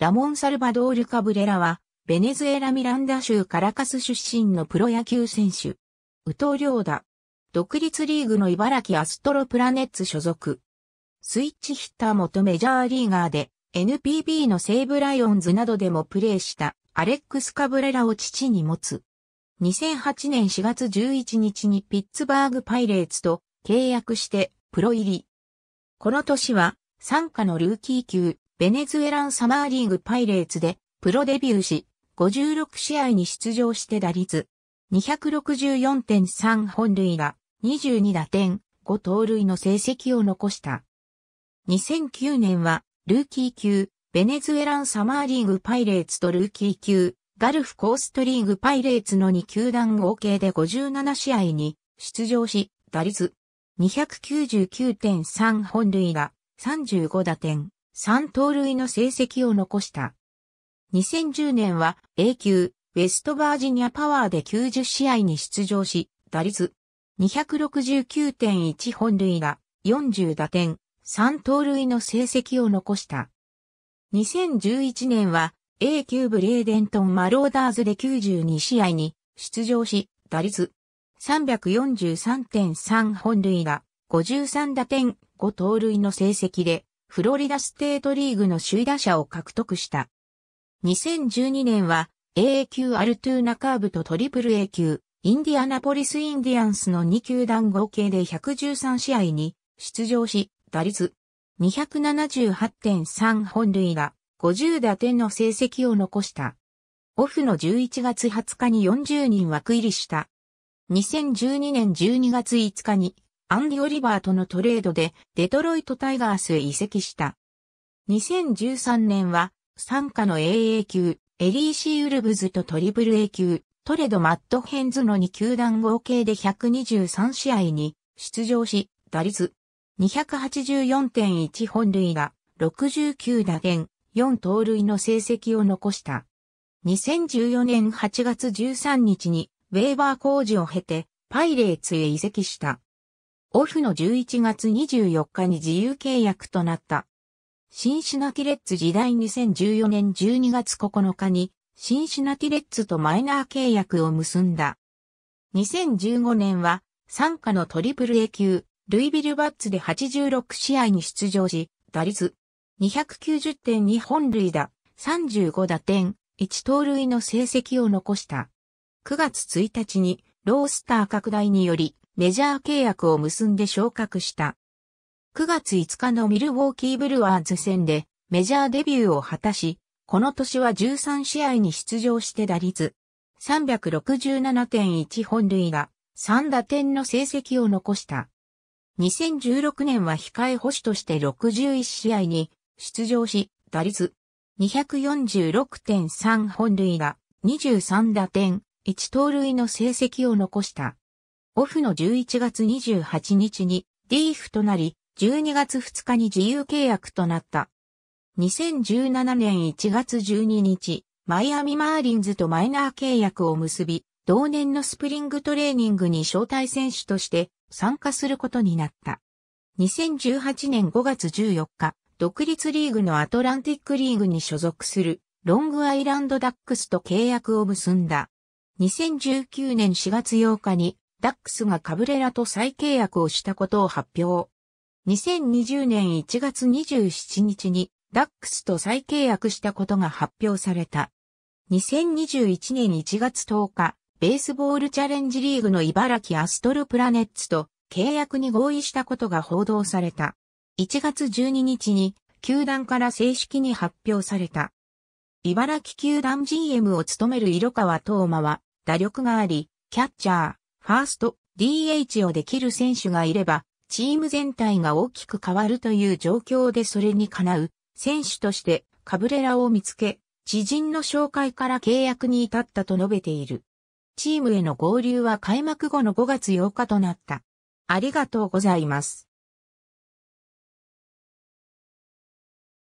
ラモン・サルバドール・カブレラは、ベネズエラ・ミランダ州カラカス出身のプロ野球選手。宇藤良だ。独立リーグの茨城アストロプラネッツ所属。スイッチヒッター元メジャーリーガーで、NPB の西武ライオンズなどでもプレーしたアレックス・カブレラを父に持つ。2008年4月11日にピッツバーグパイレーツと契約してプロ入り。この年は、参加のルーキー級ベネズエランサマーリーグパイレーツでプロデビューし、56試合に出場して打率264.3本塁打、22打点、5盗塁の成績を残した。2009年はルーキー級、ベネズエランサマーリーグパイレーツとルーキー級、ガルフコーストリーグパイレーツの2球団合計で57試合に出場し、打率299.3本塁打、35打点、3盗塁の成績を残した。2010年は A 級ウェストバージニアパワーで90試合に出場し、打率269.1本塁打、40打点、3盗塁の成績を残した。2011年は A 級ブレーデントンマローダーズで92試合に出場し、打率343.3本塁打、53打点、5盗塁の成績でフロリダステートリーグの首位打者を獲得した。2012年は AA 級アルトゥーナカーブとトリプル A 級、インディアナポリスインディアンスの2球団合計で113試合に出場し、打率278.3本塁打、50打点の成績を残した。オフの11月20日に40人枠入りした。2012年12月5日にアンディ・オリバーとのトレードでデトロイトタイガースへ移籍した。2013年は、参加の AA 級、エリーシー・ウルブズとトリプル A 級、トレド・マット・ヘンズの2球団合計で123試合に出場し、打率284.1本塁打、69打点、4盗塁の成績を残した。2014年8月13日に、ウェーバー工事を経て、パイレーツへ移籍した。オフの11月24日に自由契約となった。シンシナティレッツ時代2014年12月9日に、シンシナティレッツとマイナー契約を結んだ。2015年は、参加のトリプル A 級、ルイビルバッツで86試合に出場し、打率290.2本塁打、35打点、1盗塁の成績を残した。9月1日に、ロースター拡大により、メジャー契約を結んで昇格した。9月5日のミルウォーキーブルワーズ戦でメジャーデビューを果たし、この年は13試合に出場して打率367.1本塁打3打点の成績を残した。2016年は控え保守として61試合に出場し、打率246.3本塁打23打点1盗塁の成績を残した。オフの11月28日にーフとなり、12月2日に自由契約となった。2017年1月12日、マイアミマーリンズとマイナー契約を結び、同年のスプリングトレーニングに招待選手として参加することになった。2018年5月14日、独立リーグのアトランティックリーグに所属するロングアイランドダックスと契約を結んだ。2019年4月8日にダックスがカブレラと再契約をしたことを発表。2020年1月27日にダックスと再契約したことが発表された。2021年1月10日、ベースボールチャレンジリーグの茨城アストルプラネッツと契約に合意したことが報道された。1月12日に球団から正式に発表された。茨城球団 GM を務める色川東馬は打力があり、キャッチャー、ファースト、DH をできる選手がいれば、チーム全体が大きく変わるという状況でそれにかなう、選手としてカブレラを見つけ、知人の紹介から契約に至ったと述べている。チームへの合流は開幕後の5月8日となった。ありがとうございます。